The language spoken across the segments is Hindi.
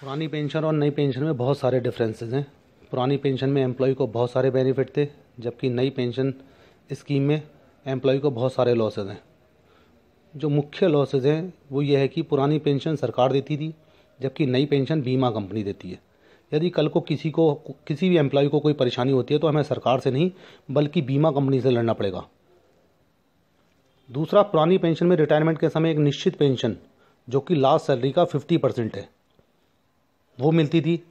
पुरानी पेंशन और नई पेंशन में बहुत सारे डिफरेंसेस हैं पुरानी पेंशन में एम्प्लॉय को बहुत सारे बेनिफिट थे जबकि नई पेंशन स्कीम में एम्प्लॉय को बहुत सारे लॉसेज हैं जो मुख्य लॉसेज हैं वो ये है कि पुरानी पेंशन सरकार देती थी जबकि नई पेंशन बीमा कंपनी देती है यदि कल को किसी को किसी भी एम्प्लॉय को कोई परेशानी होती है तो हमें सरकार से नहीं बल्कि बीमा कंपनी से लड़ना पड़ेगा दूसरा पुरानी पेंशन में रिटायरमेंट के समय एक निश्चित पेंशन जो कि लास्ट सैलरी का फिफ्टी परसेंट है वो मिलती थी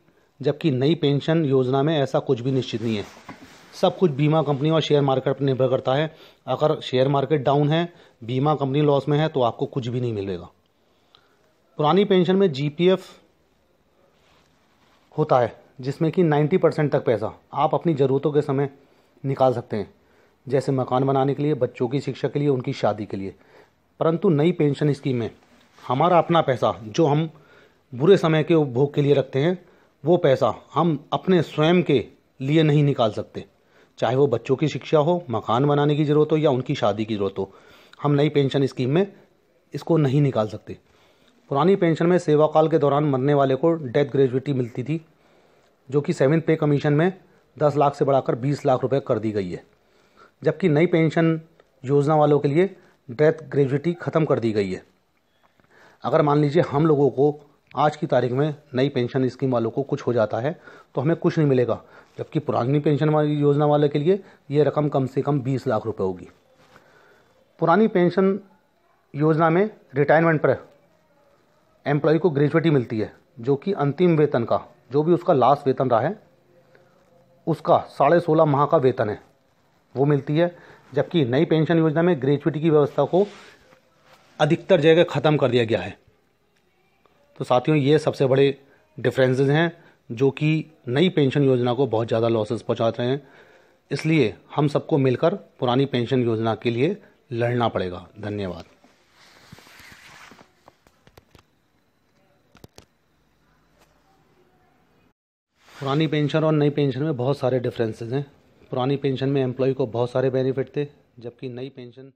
जबकि नई पेंशन योजना में ऐसा कुछ भी निश्चित नहीं है सब कुछ बीमा कंपनी और शेयर मार्केट पर निर्भर करता है अगर शेयर मार्केट डाउन है बीमा कंपनी लॉस में है तो आपको कुछ भी नहीं मिलेगा पुरानी पेंशन में जी होता है जिसमें कि 90 परसेंट तक पैसा आप अपनी ज़रूरतों के समय निकाल सकते हैं जैसे मकान बनाने के लिए बच्चों की शिक्षा के लिए उनकी शादी के लिए परंतु नई पेंशन स्कीम में हमारा अपना पैसा जो हम बुरे समय के उपभोग के लिए रखते हैं वो पैसा हम अपने स्वयं के लिए नहीं निकाल सकते चाहे वो बच्चों की शिक्षा हो मकान बनाने की ज़रूरत हो या उनकी शादी की ज़रूरत हो हम नई पेंशन स्कीम में इसको नहीं निकाल सकते पुरानी पेंशन में सेवाकाल के दौरान मरने वाले को डेथ ग्रेजुटी मिलती थी जो कि सेवन पे कमीशन में दस लाख से बढ़ाकर बीस लाख रुपये कर दी गई है जबकि नई पेंशन योजना वालों के लिए डेथ ग्रेजुटी ख़त्म कर दी गई है अगर मान लीजिए हम लोगों को आज की तारीख में नई पेंशन स्कीम वालों को कुछ हो जाता है तो हमें कुछ नहीं मिलेगा जबकि पुरानी पेंशन वाली योजना वाले के लिए ये रकम कम से कम बीस लाख रुपये होगी पुरानी पेंशन योजना में रिटायरमेंट पर एम्प्लॉय को ग्रेजुएटी मिलती है जो कि अंतिम वेतन का जो भी उसका लास्ट वेतन रहा है उसका साढ़े सोलह माह का वेतन है वो मिलती है जबकि नई पेंशन योजना में ग्रेजुएटी की व्यवस्था को अधिकतर जगह ख़त्म कर दिया गया है तो साथियों ये सबसे बड़े डिफरेंसेस हैं जो कि नई पेंशन योजना को बहुत ज़्यादा लॉसेस पहुंचा रहे हैं इसलिए हम सबको मिलकर पुरानी पेंशन योजना के लिए लड़ना पड़ेगा धन्यवाद पुरानी पेंशन और नई पेंशन में बहुत सारे डिफरेंसेस हैं पुरानी पेंशन में एम्प्लॉय को बहुत सारे बेनिफिट थे जबकि नई पेंशन